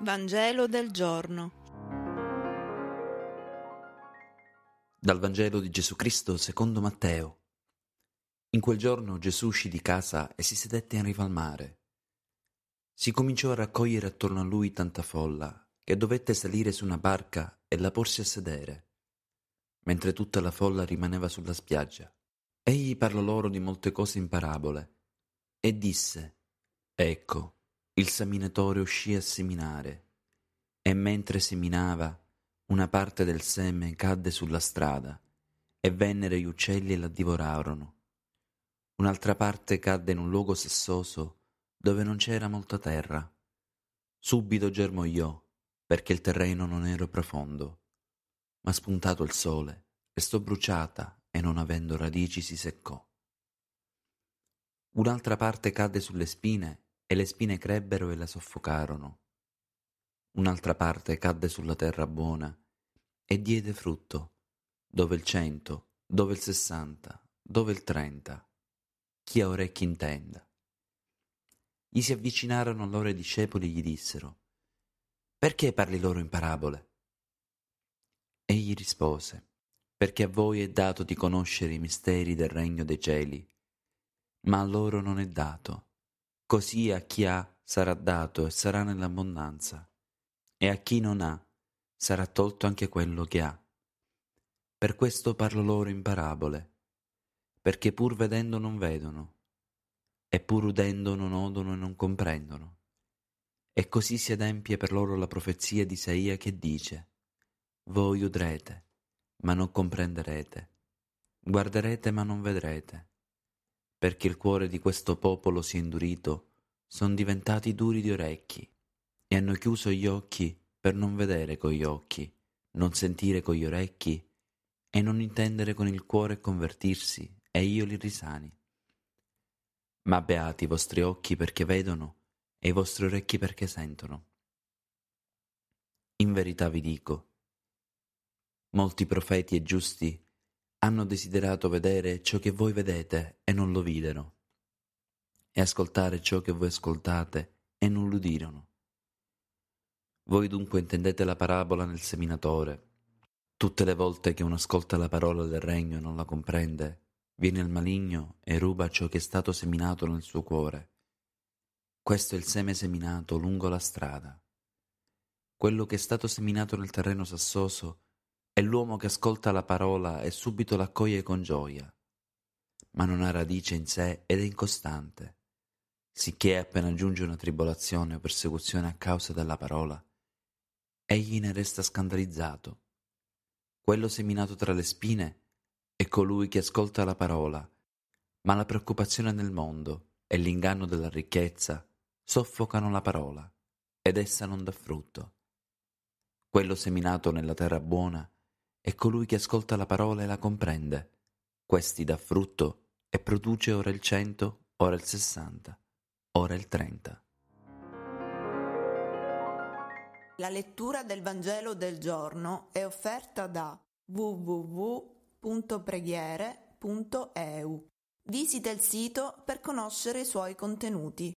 Vangelo del giorno. Dal Vangelo di Gesù Cristo secondo Matteo. In quel giorno Gesù uscì di casa e si sedette in riva al mare. Si cominciò a raccogliere attorno a lui tanta folla che dovette salire su una barca e la porsi a sedere, mentre tutta la folla rimaneva sulla spiaggia. Egli parlò loro di molte cose in parabole e disse: Ecco, il seminatore uscì a seminare e mentre seminava una parte del seme cadde sulla strada e vennero gli uccelli e la divorarono. Un'altra parte cadde in un luogo sassoso dove non c'era molta terra. Subito germogliò perché il terreno non era profondo, ma spuntato il sole restò bruciata e non avendo radici si seccò. Un'altra parte cadde sulle spine e le spine crebbero e la soffocarono. Un'altra parte cadde sulla terra buona e diede frutto, dove il cento, dove il sessanta, dove il trenta. Chi ha orecchi intenda. Gli si avvicinarono allora i discepoli e gli dissero, Perché parli loro in parabole? Egli rispose, Perché a voi è dato di conoscere i misteri del regno dei cieli, ma a loro non è dato Così a chi ha sarà dato e sarà nell'abbondanza, e a chi non ha sarà tolto anche quello che ha. Per questo parlo loro in parabole, perché pur vedendo non vedono, e pur udendo non odono e non comprendono. E così si adempie per loro la profezia di Isaia che dice, Voi udrete, ma non comprenderete, guarderete, ma non vedrete perché il cuore di questo popolo si è indurito, sono diventati duri di orecchi e hanno chiuso gli occhi per non vedere con gli occhi, non sentire con gli orecchi e non intendere con il cuore e convertirsi, e io li risani. Ma beati i vostri occhi perché vedono e i vostri orecchi perché sentono. In verità vi dico, molti profeti e giusti hanno desiderato vedere ciò che voi vedete e non lo videro, e ascoltare ciò che voi ascoltate e non l'udirono. Voi dunque intendete la parabola nel seminatore. Tutte le volte che uno ascolta la parola del regno e non la comprende, viene il maligno e ruba ciò che è stato seminato nel suo cuore. Questo è il seme seminato lungo la strada. Quello che è stato seminato nel terreno sassoso è l'uomo che ascolta la parola e subito l'accoglie con gioia, ma non ha radice in sé ed è incostante, sicché appena giunge una tribolazione o persecuzione a causa della parola, egli ne resta scandalizzato. Quello seminato tra le spine è colui che ascolta la parola, ma la preoccupazione nel mondo e l'inganno della ricchezza soffocano la parola, ed essa non dà frutto. Quello seminato nella terra buona e colui che ascolta la parola e la comprende. Questi dà frutto e produce ora il cento, ora il sessanta, ora il trenta. La lettura del Vangelo del giorno è offerta da www.preghiere.eu. Visita il sito per conoscere i suoi contenuti.